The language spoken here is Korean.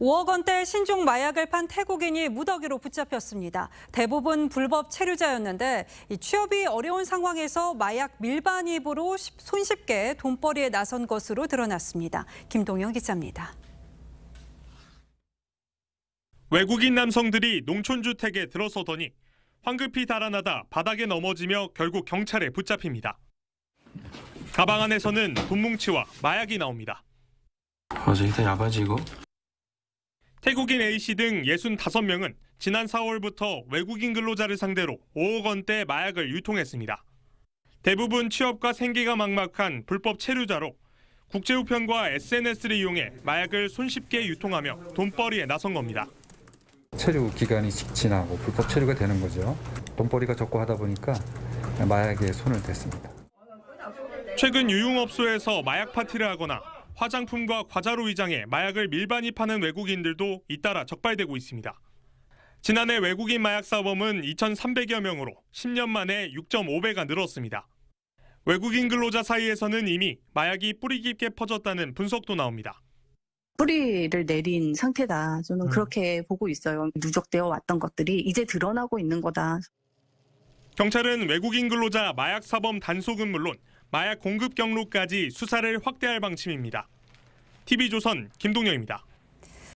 5억 원대 신종 마약을 판 태국인이 무더기로 붙잡혔습니다. 대부분 불법 체류자였는데 취업이 어려운 상황에서 마약 밀반입으로 손쉽게 돈벌이에 나선 것으로 드러났습니다. 김동영 기자입니다. 외국인 남성들이 농촌주택에 들어서더니 황급히 달아나다 바닥에 넘어지며 결국 경찰에 붙잡힙니다. 가방 안에서는 돈뭉치와 마약이 나옵니다. 어제 일단 야바지고 태국인 A씨 등 65명은 지난 4월부터 외국인 근로자를 상대로 5억 원대 마약을 유통했습니다. 대부분 취업과 생계가 막막한 불법 체류자로 국제우편과 SNS를 이용해 마약을 손쉽게 유통하며 돈벌이에 나선 겁니다. 체류 기간이 지나고 불법 체류가 되는 거죠. 돈벌이가 적고 하다 보니까 마약에 손을 댔습니다. 최근 유흥업소에서 마약 파티를 하거나 화장품과 과자로 위장해 마약을 밀반입 하는 외국인들도 잇따라 적발되고 있습니다. 지난해 외국인 마약 사범은 2,300여 명으로 10년 만에 6.5배가 늘었습니다. 외국인 근로자 사이에서는 이미 마약이 뿌리 깊게 퍼졌다는 분석도 나옵니다. 뿌리를 내린 상태다. 저는 음. 그렇게 음. 보고 있어요. 누적되어 왔던 것들이 이제 드러나고 있는 거다. 경찰은 외국인 근로자 마약 사범 단속은 물론 마약 공급 경로까지 수사를 확대할 방침입니다. TV조선 김동영입니다.